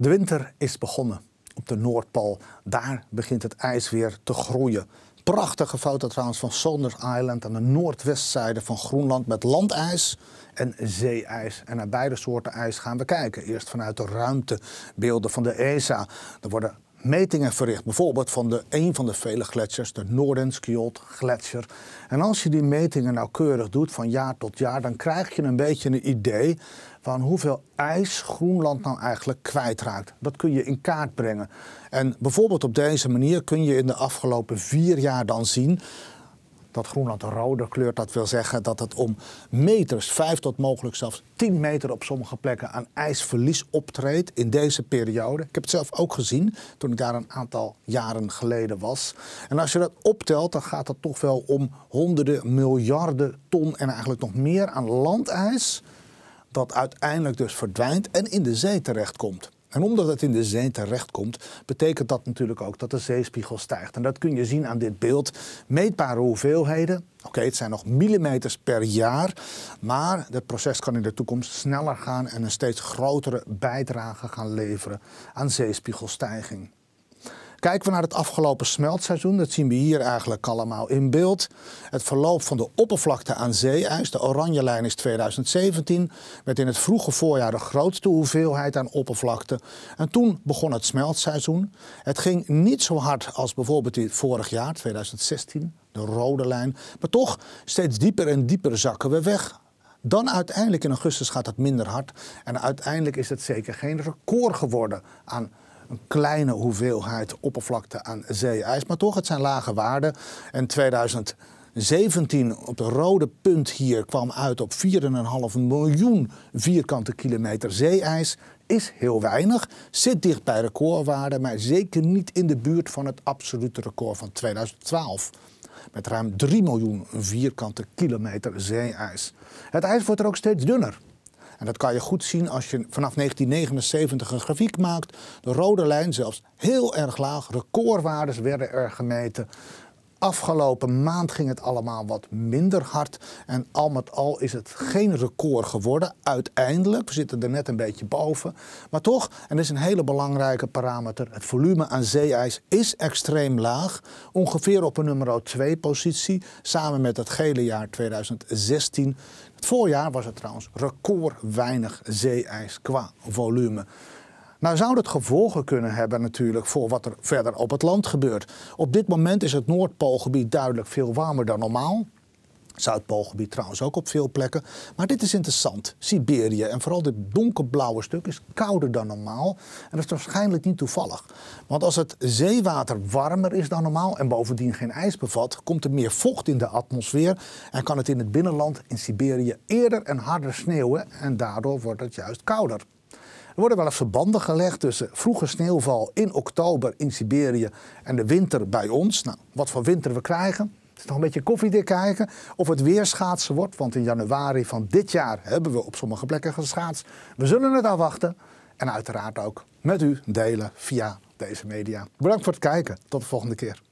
De winter is begonnen. Op de Noordpool, daar begint het ijs weer te groeien. Prachtige foto trouwens van Saunders Island aan de noordwestzijde van Groenland met landijs en zeeijs. En naar beide soorten ijs gaan we kijken. Eerst vanuit de ruimtebeelden van de ESA. Er worden metingen verricht. Bijvoorbeeld van de, een van de vele gletsjers, de Noordenskjold gletsjer. En als je die metingen nauwkeurig doet van jaar tot jaar, dan krijg je een beetje een idee van hoeveel ijs Groenland nou eigenlijk kwijtraakt. Dat kun je in kaart brengen. En bijvoorbeeld op deze manier kun je in de afgelopen vier jaar dan zien dat Groenland rode kleurt. Dat wil zeggen dat het om meters, vijf tot mogelijk zelfs 10 meter op sommige plekken aan ijsverlies optreedt in deze periode. Ik heb het zelf ook gezien toen ik daar een aantal jaren geleden was. En als je dat optelt, dan gaat het toch wel om honderden miljarden ton en eigenlijk nog meer aan landijs. Dat uiteindelijk dus verdwijnt en in de zee terechtkomt. En omdat het in de zee terechtkomt, betekent dat natuurlijk ook dat de zeespiegel stijgt. En dat kun je zien aan dit beeld. Meetbare hoeveelheden. Oké, het zijn nog millimeters per jaar. Maar het proces kan in de toekomst sneller gaan en een steeds grotere bijdrage gaan leveren aan zeespiegelstijging. Kijken we naar het afgelopen smeltseizoen, dat zien we hier eigenlijk allemaal in beeld. Het verloop van de oppervlakte aan zeeijs, de oranje lijn is 2017, met in het vroege voorjaar de grootste hoeveelheid aan oppervlakte. En toen begon het smeltseizoen. Het ging niet zo hard als bijvoorbeeld vorig jaar, 2016, de rode lijn. Maar toch, steeds dieper en dieper zakken we weg. Dan uiteindelijk in augustus gaat het minder hard. En uiteindelijk is het zeker geen record geworden aan een kleine hoeveelheid oppervlakte aan zeeijs. Maar toch, het zijn lage waarden. En 2017 op het rode punt hier kwam uit op 4,5 miljoen vierkante kilometer zeeijs. Is heel weinig, zit dicht bij recordwaarden, maar zeker niet in de buurt van het absolute record van 2012. Met ruim 3 miljoen vierkante kilometer zeeijs. Het ijs wordt er ook steeds dunner. En dat kan je goed zien als je vanaf 1979 een grafiek maakt. De rode lijn zelfs heel erg laag. Recordwaardes werden er gemeten. Afgelopen maand ging het allemaal wat minder hard. En al met al is het geen record geworden. Uiteindelijk, we zitten er net een beetje boven. Maar toch, en dat is een hele belangrijke parameter. Het volume aan zeeijs is extreem laag. Ongeveer op een nummer 2 positie. Samen met het gele jaar 2016. Het voorjaar was er trouwens record weinig zeeijs qua volume. Nou zou dat gevolgen kunnen hebben natuurlijk voor wat er verder op het land gebeurt. Op dit moment is het Noordpoolgebied duidelijk veel warmer dan normaal. Zuidpoolgebied trouwens ook op veel plekken. Maar dit is interessant. Siberië en vooral dit donkerblauwe stuk is kouder dan normaal. En dat is waarschijnlijk niet toevallig. Want als het zeewater warmer is dan normaal en bovendien geen ijs bevat, komt er meer vocht in de atmosfeer en kan het in het binnenland in Siberië eerder en harder sneeuwen en daardoor wordt het juist kouder. Er worden wel eens verbanden gelegd tussen vroege sneeuwval in oktober in Siberië en de winter bij ons. Nou, wat voor winter we krijgen, het is nog een beetje koffiedik kijken of het weer schaatsen wordt. Want in januari van dit jaar hebben we op sommige plekken geschaatst. We zullen het afwachten. En uiteraard ook met u delen via deze media. Bedankt voor het kijken. Tot de volgende keer.